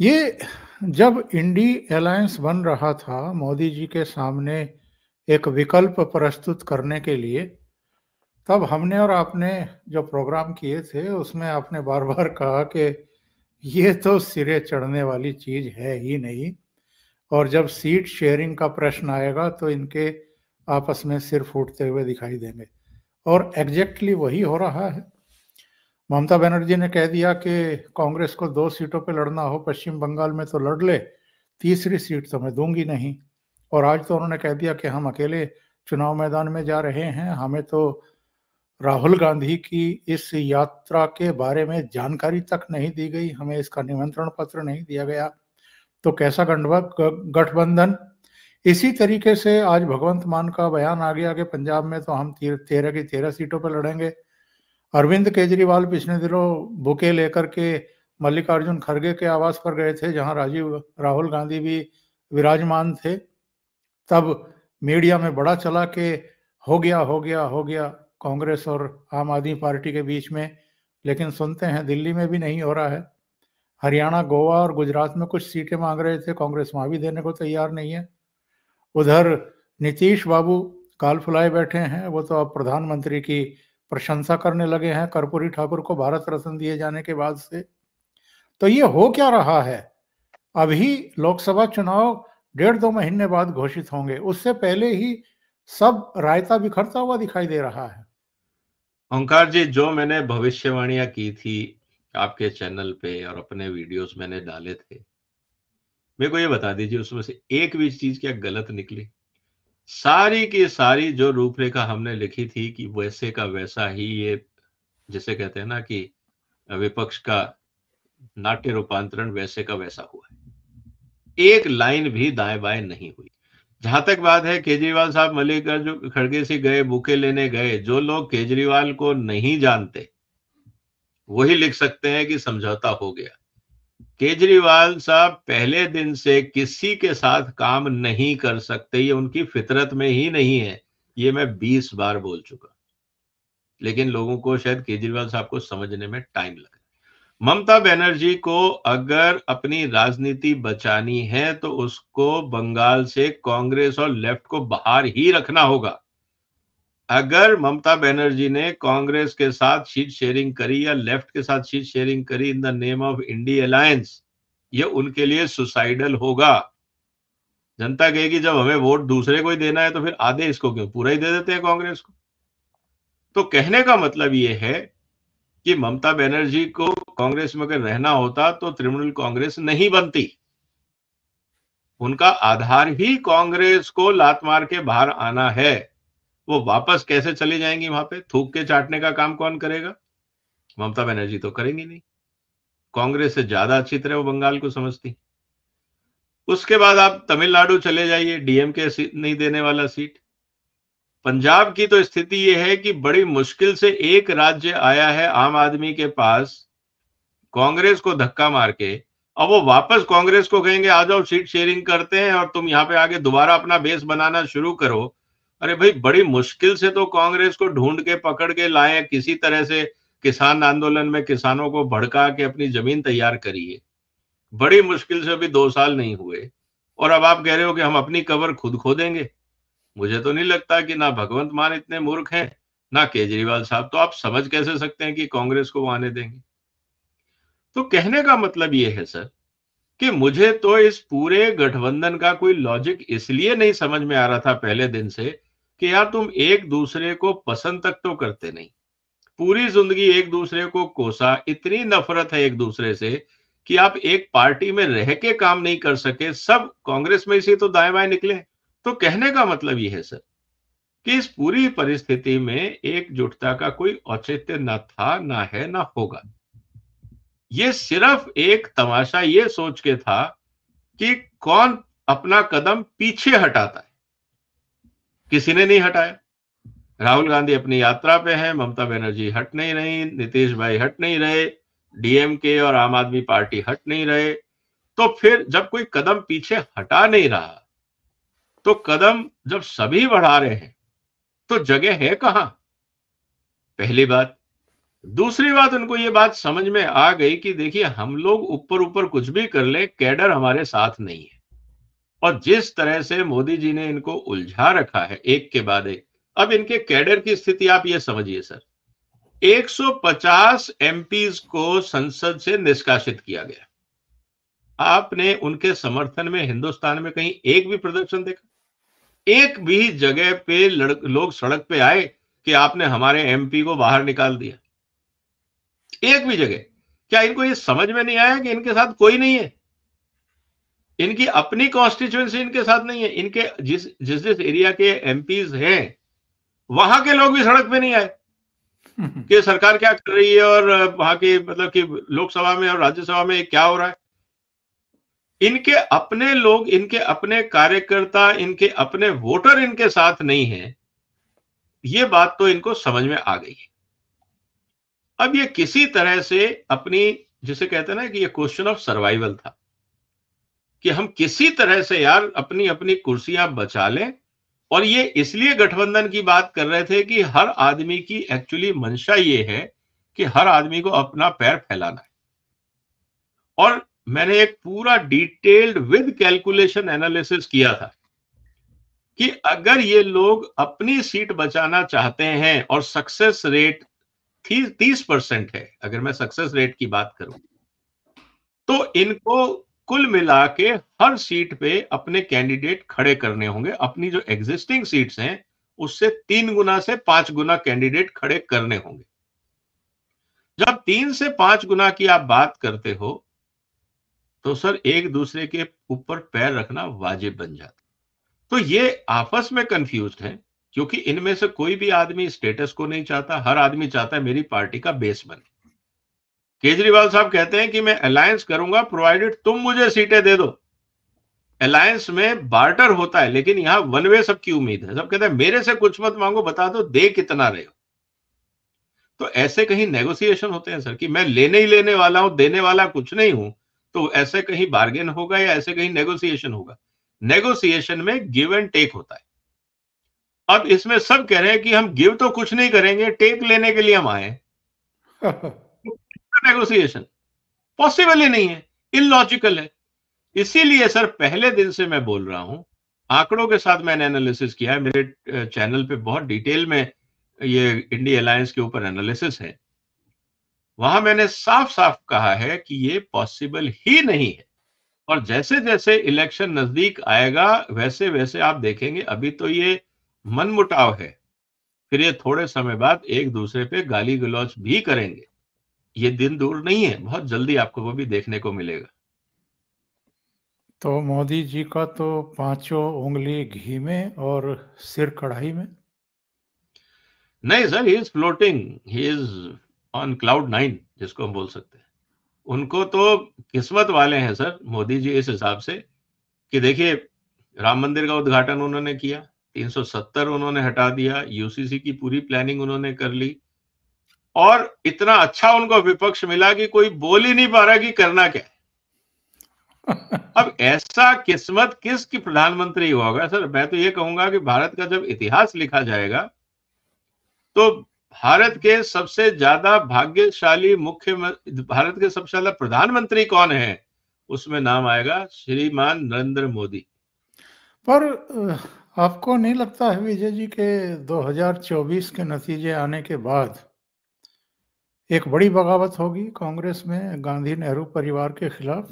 ये जब INDI alliance बन रहा था मोदी जी के सामने एक विकल्प प्रस्तुत करने के लिए तब हमने और आपने जो प्रोग्राम किए थे उसमें आपने बार बार कहा कि ये तो सिरे चढ़ने वाली चीज है ही नहीं और जब सीट शेयरिंग का प्रश्न आएगा तो इनके आपस में सिर फूटते हुए दिखाई देंगे और एग्जैक्टली वही हो रहा है ममता बनर्जी ने कह दिया कि कांग्रेस को दो सीटों पे लड़ना हो पश्चिम बंगाल में तो लड़ ले तीसरी सीट तो मैं दूंगी नहीं और आज तो उन्होंने कह दिया कि हम अकेले चुनाव मैदान में जा रहे हैं हमें तो राहुल गांधी की इस यात्रा के बारे में जानकारी तक नहीं दी गई हमें इसका निमंत्रण पत्र नहीं दिया गया तो कैसा गठबंधन इसी तरीके से आज भगवंत मान का बयान आ गया कि पंजाब में तो हम तेरह की तेरह सीटों पर लड़ेंगे अरविंद केजरीवाल पिछले दिनों बुके लेकर के मल्लिकार्जुन खड़गे के आवास पर गए थे जहां राजीव राहुल गांधी भी विराजमान थे तब मीडिया में बड़ा चला के हो गया हो गया हो गया कांग्रेस और आम आदमी पार्टी के बीच में लेकिन सुनते हैं दिल्ली में भी नहीं हो रहा है हरियाणा गोवा और गुजरात में कुछ सीटें मांग रहे थे कांग्रेस वहाँ भी देने को तैयार नहीं है उधर नीतीश बाबू काल फुलाए बैठे हैं वो तो अब प्रधानमंत्री की प्रशंसा करने लगे हैं कर्पूरी ठाकुर को भारत रत्न दिए जाने के बाद से तो ये हो क्या रहा है अभी लोकसभा चुनाव डेढ़ दो महीने बाद घोषित होंगे उससे पहले ही सब रायता बिखरता हुआ दिखाई दे रहा है ओंकार जी जो मैंने भविष्यवाणियां की थी आपके चैनल पे और अपने वीडियोस मैंने डाले थे मेरे को ये बता दीजिए उसमें से एक भी चीज क्या गलत निकली सारी की सारी जो रूपरेखा हमने लिखी थी कि वैसे का वैसा ही ये जिसे कहते हैं ना कि विपक्ष का नाट्य रूपांतरण वैसे का वैसा हुआ है एक लाइन भी दाएं बाएं नहीं हुई जहां तक बात है केजरीवाल साहब मल्लिकार्जुन खड़गे से गए बुके लेने गए जो लोग केजरीवाल को नहीं जानते वही लिख सकते हैं कि समझौता हो गया केजरीवाल साहब पहले दिन से किसी के साथ काम नहीं कर सकते ये उनकी फितरत में ही नहीं है ये मैं बीस बार बोल चुका लेकिन लोगों को शायद केजरीवाल साहब को समझने में टाइम लगा ममता बनर्जी को अगर अपनी राजनीति बचानी है तो उसको बंगाल से कांग्रेस और लेफ्ट को बाहर ही रखना होगा अगर ममता बनर्जी ने कांग्रेस के साथ सीट शेयरिंग करी या लेफ्ट के साथ सीट शेयरिंग करी in the name of India alliance ये उनके लिए सुसाइडल होगा जनता कहेगी जब हमें वोट दूसरे को ही देना है तो फिर आधे इसको क्यों पूरा ही दे देते हैं कांग्रेस को तो कहने का मतलब ये है कि ममता बनर्जी को कांग्रेस में अगर रहना होता तो तृणमूल कांग्रेस नहीं बनती उनका आधार ही कांग्रेस को लात मार के बाहर आना है वो वापस कैसे चले जाएंगी वहां पे थूक के चाटने का काम कौन करेगा ममता बनर्जी तो करेंगी नहीं कांग्रेस से ज्यादा अच्छी तरह वो बंगाल को समझती उसके बाद आप तमिलनाडु चले जाइए डीएमके नहीं देने वाला सीट पंजाब की तो स्थिति यह है कि बड़ी मुश्किल से एक राज्य आया है आम आदमी के पास कांग्रेस को धक्का मार के अब वो वापस कांग्रेस को कहेंगे आ जाओ सीट शेयरिंग करते हैं और तुम यहां पे आगे दोबारा अपना बेस बनाना शुरू करो अरे भाई बड़ी मुश्किल से तो कांग्रेस को ढूंढ के पकड़ के लाए किसी तरह से किसान आंदोलन में किसानों को भड़का के अपनी जमीन तैयार करिए बड़ी मुश्किल से अभी दो साल नहीं हुए और अब आप कह रहे हो कि हम अपनी कवर खुद खोदेंगे मुझे तो नहीं लगता कि ना भगवंत मान इतने मूर्ख हैं ना केजरीवाल साहब तो आप समझ कैसे सकते हैं कि कांग्रेस को वो आने देंगे तो कहने का मतलब ये है सर कि मुझे तो इस पूरे गठबंधन का कोई लॉजिक इसलिए नहीं समझ में आ रहा था पहले दिन से कि यार तुम एक दूसरे को पसंद तक तो करते नहीं पूरी जिंदगी एक दूसरे को कोसा इतनी नफरत है एक दूसरे से कि आप एक पार्टी में रह के काम नहीं कर सके सब कांग्रेस में से तो दाएं बाएं निकले तो कहने का मतलब यह है सर कि इस पूरी परिस्थिति में एकजुटता का कोई औचित्य ना था ना है ना होगा ये सिर्फ एक तमाशा ये सोच के था कि कौन अपना कदम पीछे हटाता है किसी ने नहीं हटाया राहुल गांधी अपनी यात्रा पे हैं ममता बनर्जी हट नहीं रही नीतीश भाई हट नहीं रहे डीएमके और आम आदमी पार्टी हट नहीं रहे तो फिर जब कोई कदम पीछे हटा नहीं रहा तो कदम जब सभी बढ़ा रहे हैं तो जगह है कहां पहली बात दूसरी बात उनको ये बात समझ में आ गई कि देखिए हम लोग ऊपर ऊपर कुछ भी कर ले कैडर हमारे साथ नहीं है और जिस तरह से मोदी जी ने इनको उलझा रखा है एक के बाद एक अब इनके कैडर की स्थिति आप ये समझिए सर 150 एमपीज को संसद से निष्कासित किया गया आपने उनके समर्थन में हिंदुस्तान में कहीं एक भी प्रदर्शन देखा एक भी जगह पे लोग सड़क पे आए कि आपने हमारे एमपी को बाहर निकाल दिया एक भी जगह क्या इनको ये समझ में नहीं आया कि इनके साथ कोई नहीं है इनकी अपनी कॉन्स्टिट्यूएंसी इनके साथ नहीं है इनके जिस जिस जिस एरिया के एम हैं वहां के लोग भी सड़क पे नहीं आए हम्म। कि सरकार क्या कर रही है और वहां के मतलब कि लोकसभा में और राज्यसभा में क्या हो रहा है इनके अपने लोग इनके अपने कार्यकर्ता इनके अपने वोटर इनके साथ नहीं है ये बात तो इनको समझ में आ गई है अब ये किसी तरह से अपनी जिसे कहते हैं ना कि ये क्वेश्चन ऑफ सर्वाइवल था कि हम किसी तरह से यार अपनी अपनी कुर्सियां बचा लें और ये इसलिए गठबंधन की बात कर रहे थे कि हर आदमी की एक्चुअली मंशा ये है कि हर आदमी को अपना पैर फैलाना है और मैंने एक पूरा डिटेल्ड विद कैलकुलेशन एनालिसिस किया था कि अगर ये लोग अपनी सीट बचाना चाहते हैं और सक्सेस रेट तीस परसेंट है अगर मैं सक्सेस रेट की बात करूं तो इनको कुल मिला के हर सीट पे अपने कैंडिडेट खड़े करने होंगे अपनी जो एग्जिस्टिंग सीट्स हैं उससे तीन गुना से पांच गुना कैंडिडेट खड़े करने होंगे जब तीन से पांच गुना की आप बात करते हो तो सर एक दूसरे के ऊपर पैर रखना वाजिब बन जाता तो ये आपस में कंफ्यूज है क्योंकि इनमें से कोई भी आदमी स्टेटस को नहीं चाहता हर आदमी चाहता है मेरी पार्टी का बेस बने केजरीवाल साहब कहते हैं कि मैं अलायंस करूंगा प्रोवाइडेड तुम मुझे सीटें दे दो अलायंस में बार्टर होता है लेकिन यहां वन वे सबकी उम्मीद है सब कहते हैं मेरे से कुछ मत मांगो बता दो दे कितना रहे हो तो ऐसे कहीं नेगोशिएशन होते हैं सर कि मैं लेने ही लेने वाला हूं देने वाला कुछ नहीं हूं तो ऐसे कहीं बार्गेन होगा या ऐसे कहीं नेगोशिएशन होगा नेगोशिएशन में गिव एंड टेक होता है अब इसमें सब कह रहे हैं कि हम गिव तो कुछ नहीं करेंगे टेक लेने के लिए हम आए नेगोशिएशन पॉसिबल ही नहीं है इलॉजिकल है इसीलिए सर पहले दिन से मैं बोल रहा हूं आंकड़ों के साथ मैंने एनालिसिस किया है मेरे चैनल पे बहुत डिटेल में ये इंडी अलायंस के ऊपर एनालिसिस है वहां मैंने साफ साफ कहा है कि ये पॉसिबल ही नहीं है और जैसे जैसे इलेक्शन नजदीक आएगा वैसे वैसे आप देखेंगे अभी तो ये मनमुटाव है फिर ये थोड़े समय बाद एक दूसरे पे गाली गलौज भी करेंगे ये दिन दूर नहीं है बहुत जल्दी आपको वो भी देखने को मिलेगा तो मोदी जी का तो पांचों उंगली घी में और सिर कढ़ाई में नहीं सर he is floating he is on cloud nine जिसको हम बोल सकते हैं उनको तो किस्मत वाले हैं सर मोदी जी इस हिसाब से कि देखिए राम मंदिर का उद्घाटन उन्होंने किया 370 उन्होंने हटा दिया यूसीसी की पूरी प्लानिंग उन्होंने कर ली और इतना अच्छा उनको विपक्ष मिला कि कोई बोल ही नहीं पा रहा कि करना क्या अब ऐसा किस्मत किस की प्रधानमंत्री होगा सर मैं तो ये कहूंगा कि भारत का जब इतिहास लिखा जाएगा तो भारत के सबसे ज्यादा भाग्यशाली मुख्य भारत के सबसे ज्यादा प्रधानमंत्री कौन है उसमें नाम आएगा श्रीमान नरेंद्र मोदी पर आपको नहीं लगता है विजय जी के 2024 के नतीजे आने के बाद एक बड़ी बगावत होगी कांग्रेस में गांधी नेहरू परिवार के खिलाफ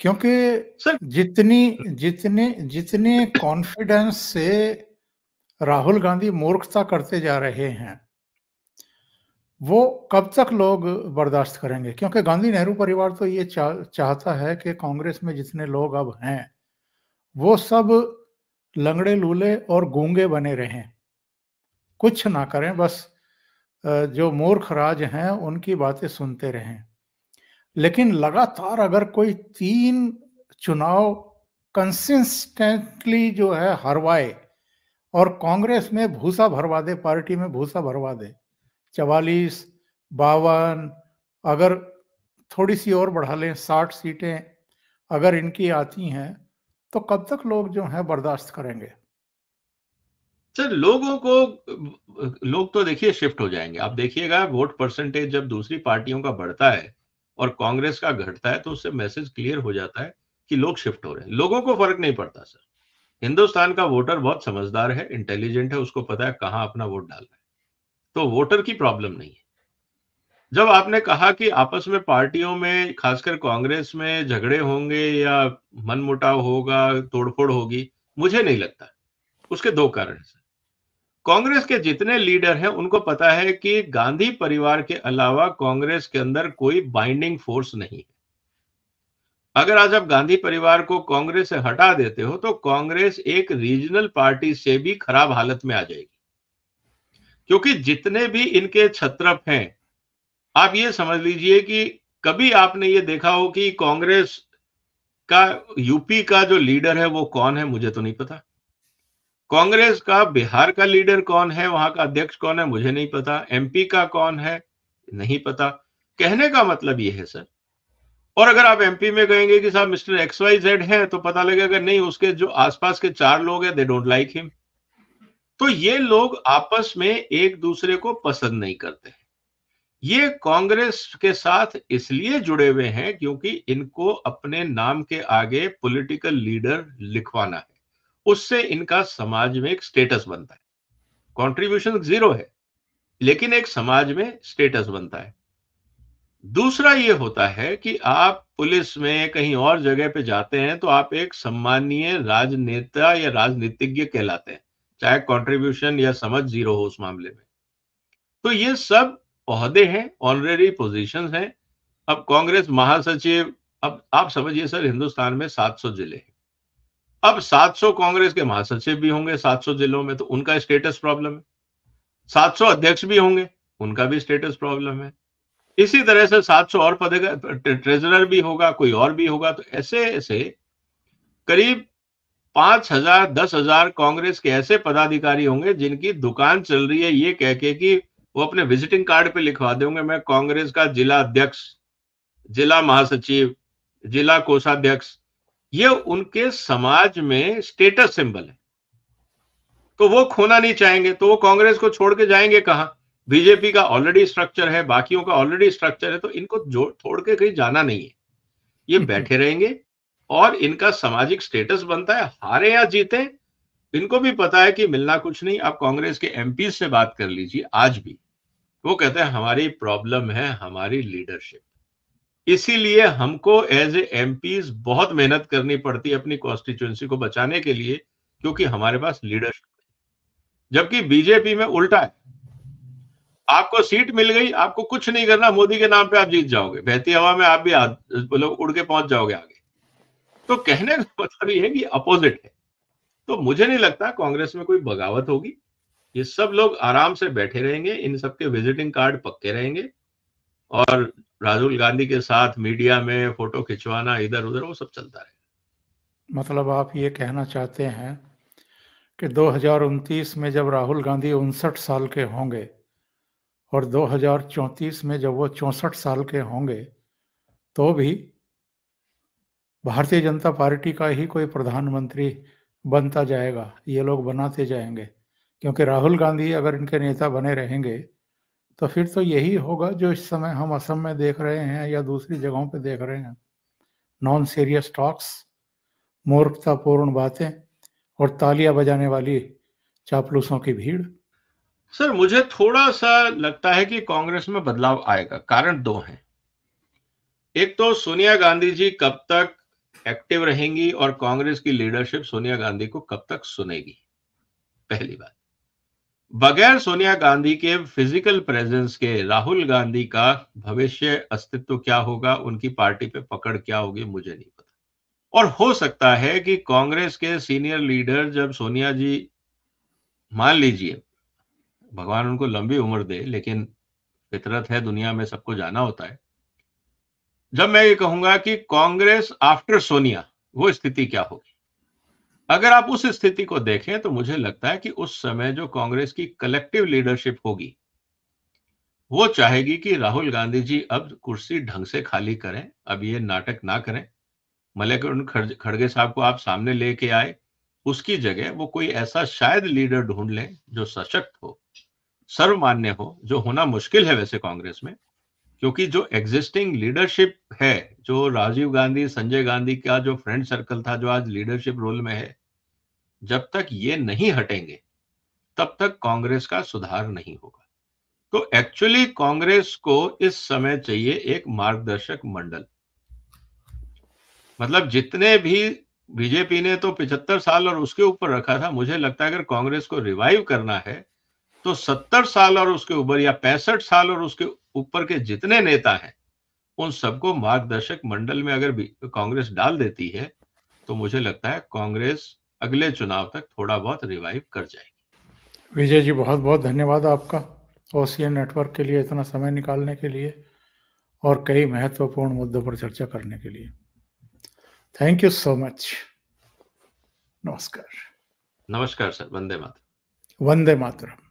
क्योंकि सर जितनी जितने जितने कॉन्फिडेंस से राहुल गांधी मूर्खता करते जा रहे हैं वो कब तक लोग बर्दाश्त करेंगे क्योंकि गांधी नेहरू परिवार तो ये चा, चाहता है कि कांग्रेस में जितने लोग अब हैं वो सब लंगड़े लूले और गूंगे बने रहें कुछ ना करें बस जो मूर्ख राज हैं उनकी बातें सुनते रहें लेकिन लगातार अगर कोई तीन चुनाव कंसिस्टेंटली जो है हरवाए और कांग्रेस में भूसा भरवा दे पार्टी में भूसा भरवा दे चवालीस बावन अगर थोड़ी सी और बढ़ा लें साठ सीटें अगर इनकी आती हैं तो कब तक लोग जो हैं बर्दाश्त करेंगे सर लोगों को लोग तो देखिए शिफ्ट हो जाएंगे आप देखिएगा वोट परसेंटेज जब दूसरी पार्टियों का बढ़ता है और कांग्रेस का घटता है तो उससे मैसेज क्लियर हो जाता है कि लोग शिफ्ट हो रहे हैं लोगों को फर्क नहीं पड़ता सर हिंदुस्तान का वोटर बहुत समझदार है इंटेलिजेंट है उसको पता है कहाँ अपना वोट डालना है तो वोटर की प्रॉब्लम नहीं है जब आपने कहा कि आपस में पार्टियों में खासकर कांग्रेस में झगड़े होंगे या मनमुटाव होगा तोड़फोड़ होगी मुझे नहीं लगता उसके दो कारण हैं कांग्रेस के जितने लीडर हैं उनको पता है कि गांधी परिवार के अलावा कांग्रेस के अंदर कोई बाइंडिंग फोर्स नहीं है अगर आज आप गांधी परिवार को कांग्रेस से हटा देते हो तो कांग्रेस एक रीजनल पार्टी से भी खराब हालत में आ जाएगी क्योंकि जितने भी इनके छत्रप हैं आप ये समझ लीजिए कि कभी आपने ये देखा हो कि कांग्रेस का यूपी का जो लीडर है वो कौन है मुझे तो नहीं पता कांग्रेस का बिहार का लीडर कौन है वहां का अध्यक्ष कौन है मुझे नहीं पता एमपी का कौन है नहीं पता कहने का मतलब यह है सर और अगर आप एमपी में कहेंगे कि साहब मिस्टर एक्स वाई जेड है तो पता लगेगा नहीं उसके जो आसपास के चार लोग हैं दे डोंट लाइक हिम तो ये लोग आपस में एक दूसरे को पसंद नहीं करते ये कांग्रेस के साथ इसलिए जुड़े हुए हैं क्योंकि इनको अपने नाम के आगे पॉलिटिकल लीडर लिखवाना है उससे इनका समाज में एक स्टेटस बनता है कॉन्ट्रीब्यूशन जीरो है लेकिन एक समाज में स्टेटस बनता है दूसरा ये होता है कि आप पुलिस में कहीं और जगह पे जाते हैं तो आप एक सम्मानीय राजनेता या राजनीतिज्ञ कहलाते हैं चाहे कॉन्ट्रीब्यूशन या समझ जीरो हो उस मामले में तो ये सब पौधे हैं ऑनरेरी पोजीशंस हैं अब कांग्रेस महासचिव अब आप समझिए सर हिंदुस्तान में 700 जिले अब 700 कांग्रेस के महासचिव भी होंगे 700 जिलों में तो उनका स्टेटस प्रॉब्लम है 700 अध्यक्ष भी होंगे उनका भी स्टेटस प्रॉब्लम है इसी तरह से 700 और पद ट्रेजरर भी होगा कोई और भी होगा तो ऐसे ऐसे करीब पांच हजार दस हजार कांग्रेस के ऐसे पदाधिकारी होंगे जिनकी दुकान चल रही है ये कह के कि वो अपने विजिटिंग कार्ड पे लिखवा देंगे मैं कांग्रेस का जिला अध्यक्ष जिला महासचिव जिला कोषाध्यक्ष ये उनके समाज में स्टेटस सिंबल है तो वो खोना नहीं चाहेंगे तो वो कांग्रेस को छोड़ के जाएंगे कहा बीजेपी का ऑलरेडी स्ट्रक्चर है बाकियों का ऑलरेडी स्ट्रक्चर है तो इनको छोड़ के कहीं जाना नहीं है ये हम्म। बैठे रहेंगे और इनका सामाजिक स्टेटस बनता है हारे या जीते इनको भी पता है कि मिलना कुछ नहीं आप कांग्रेस के एम से बात कर लीजिए आज भी वो कहते हैं हमारी प्रॉब्लम है हमारी लीडरशिप इसीलिए हमको एज ए एम बहुत मेहनत करनी पड़ती है अपनी कॉन्स्टिट्यूंसी को बचाने के लिए क्योंकि हमारे पास लीडरशिप जबकि बीजेपी में उल्टा है आपको सीट मिल गई आपको कुछ नहीं करना मोदी के नाम पे आप जीत जाओगे बहती हवा में आप भी मतलब उड़ के पहुंच जाओगे आगे तो कहने का मतलब ये है कि अपोजिट है तो मुझे नहीं लगता कांग्रेस में कोई बगावत होगी ये सब लोग आराम से बैठे रहेंगे इन सबके विजिटिंग कार्ड पक्के रहेंगे और राहुल गांधी के साथ मीडिया में फोटो खिंचवाना इधर उधर वो सब चलता रहे मतलब आप ये कहना चाहते हैं कि 2029 में जब राहुल गांधी उनसठ साल के होंगे और 2034 में जब वो चौंसठ साल के होंगे तो भी भारतीय जनता पार्टी का ही कोई प्रधानमंत्री बनता जाएगा ये लोग बनाते जाएंगे क्योंकि राहुल गांधी अगर इनके नेता बने रहेंगे तो फिर तो यही होगा जो इस समय हम असम में देख रहे हैं या दूसरी जगहों पे देख रहे हैं नॉन सीरियस टॉक्स मूर्खतापूर्ण बातें और तालियां बजाने वाली चापलूसों की भीड़ सर मुझे थोड़ा सा लगता है कि कांग्रेस में बदलाव आएगा कारण दो हैं एक तो सोनिया गांधी जी कब तक एक्टिव रहेंगी और कांग्रेस की लीडरशिप सोनिया गांधी को कब तक सुनेगी पहली बात बगैर सोनिया गांधी के फिजिकल प्रेजेंस के राहुल गांधी का भविष्य अस्तित्व क्या होगा उनकी पार्टी पे पकड़ क्या होगी मुझे नहीं पता और हो सकता है कि कांग्रेस के सीनियर लीडर जब सोनिया जी मान लीजिए भगवान उनको लंबी उम्र दे लेकिन फितरत है दुनिया में सबको जाना होता है जब मैं ये कहूंगा कि कांग्रेस आफ्टर सोनिया वो स्थिति क्या होगी अगर आप उस स्थिति को देखें तो मुझे लगता है कि उस समय जो कांग्रेस की कलेक्टिव लीडरशिप होगी वो चाहेगी कि राहुल गांधी जी अब कुर्सी ढंग से खाली करें अब ये नाटक ना करें मल्लिकार्जुन खड़गे साहब को आप सामने लेके आए उसकी जगह वो कोई ऐसा शायद लीडर ढूंढ लें जो सशक्त हो सर्वमान्य हो जो होना मुश्किल है वैसे कांग्रेस में क्योंकि जो एग्जिस्टिंग लीडरशिप है जो राजीव गांधी संजय गांधी का जो फ्रेंड सर्कल था जो आज लीडरशिप रोल में है जब तक ये नहीं हटेंगे तब तक कांग्रेस का सुधार नहीं होगा तो एक्चुअली कांग्रेस को इस समय चाहिए एक मार्गदर्शक मंडल मतलब जितने भी बीजेपी ने तो पिछहत्तर साल और उसके ऊपर रखा था मुझे लगता है अगर कांग्रेस को रिवाइव करना है तो सत्तर साल और उसके ऊपर या पैंसठ साल और उसके ऊपर के जितने नेता हैं उन सबको मार्गदर्शक मंडल में अगर कांग्रेस डाल देती है तो मुझे लगता है कांग्रेस अगले चुनाव तक थोड़ा बहुत रिवाइव कर जाएगी विजय जी बहुत बहुत धन्यवाद आपका ओसीएन नेटवर्क के लिए इतना समय निकालने के लिए और कई महत्वपूर्ण मुद्दों पर चर्चा करने के लिए थैंक यू सो मच नमस्कार नमस्कार सर वंदे मातरम वंदे मातरम